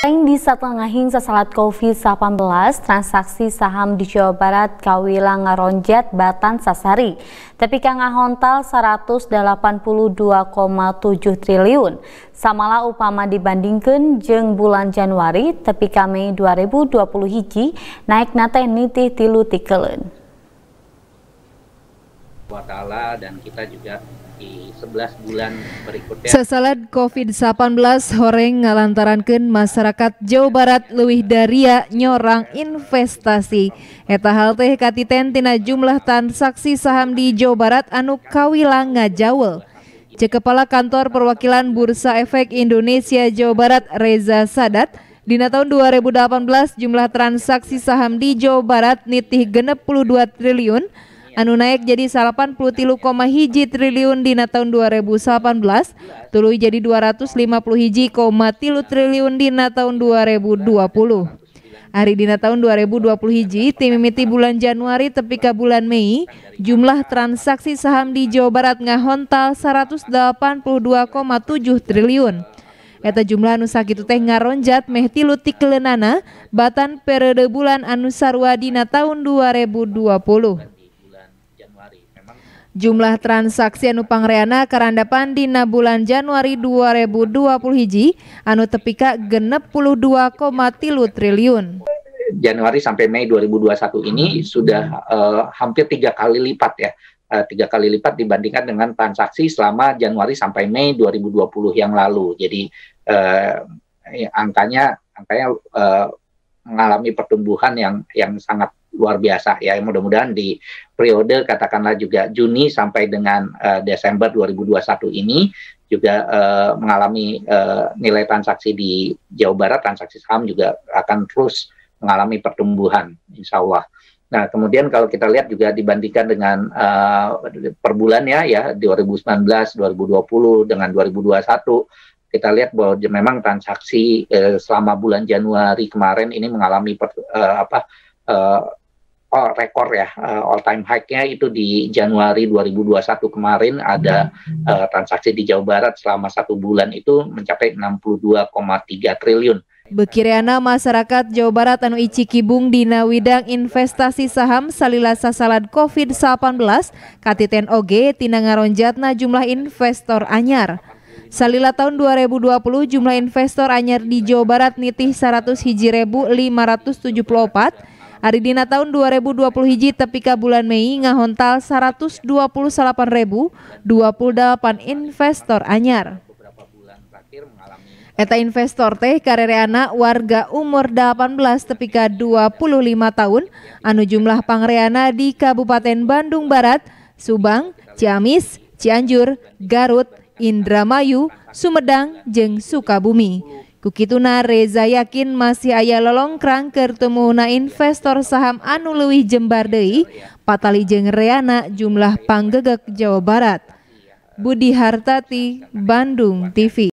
Selain di satengahing sesalat COVID 19, transaksi saham di Jawa Barat kawilang ngaronjet batan sasari. Tapi kang ahontal 182,7 triliun. Samalah upama dibandingkan jeng bulan Januari tapi kami 2020 hiji naik nate nitih tilu tikelen wa taala dan kita juga di 11 bulan berikutnya. Sesalat COVID-19 horeng ngalantarankan masyarakat Jawa Barat lebih dari nyorang investasi. Eta hal teh katiten tina jumlah transaksi saham di Jawa Barat anu kawilang ngajawel. Cek Kepala Kantor Perwakilan Bursa Efek Indonesia Jawa Barat Reza Sadat, Dina tahun 2018 jumlah transaksi saham di Jawa Barat nitih 62 triliun, Iya. anu naik jadi 83,1 triliun dina tahun 2018 tuluy jadi 250 hiji koma triliun dina tahun 2020 Hari dina tahun 2020 hiji, miti bulan Januari tepi ke bulan Mei, jumlah transaksi saham di Jawa Barat ngahontal 182,7 triliun. Eta jumlah anu sakitu teh ngaronjat meh tilu tiklenana batan periode bulan anu sarwa dina tahun 2020. Jumlah transaksi anu pangreana karandapan dina bulan Januari 2020 hiji anu tepika genep puluh dua triliun. Januari sampai Mei 2021 ini sudah uh, hampir tiga kali lipat ya eh, tiga kali lipat dibandingkan dengan transaksi selama Januari sampai Mei 2020 yang lalu. Jadi eh, angkanya angkanya eh, mengalami pertumbuhan yang yang sangat luar biasa ya. Mudah-mudahan di periode katakanlah juga Juni sampai dengan uh, Desember 2021 ini juga uh, mengalami uh, nilai transaksi di Jawa Barat transaksi saham juga akan terus mengalami pertumbuhan insya Allah. Nah, kemudian kalau kita lihat juga dibandingkan dengan uh, per bulan ya ya 2019, 2020 dengan 2021 kita lihat bahwa memang transaksi eh, selama bulan Januari kemarin ini mengalami per, eh, apa eh, Oh rekor ya uh, eh, all time high-nya itu di Januari 2021 kemarin ada uh, transaksi di Jawa Barat selama satu bulan itu mencapai 62,3 triliun. Bekiriana masyarakat Jawa Barat anu Icikibung dina widang investasi saham salila sasalan COVID-19 katiten og tina ngaronjatna jumlah investor anyar. Salila tahun 2020 jumlah investor anyar di Jawa Barat nitih 100 hiji 574 Ari dina tahun 2020 hiji tepika bulan Mei ngahontal 128.028 investor anyar. Eta investor teh karereana warga umur 18 tepika 25 tahun anu jumlah pangreana di Kabupaten Bandung Barat, Subang, Ciamis, Cianjur, Garut, Indramayu, Sumedang, jeng Sukabumi. Kukituna Reza yakin masih ayah aya lolongkrang na investor saham anu leuwih jembar deui patali jeung reana jumlah panggegek Jawa Barat. Budi Hartati, Bandung TV.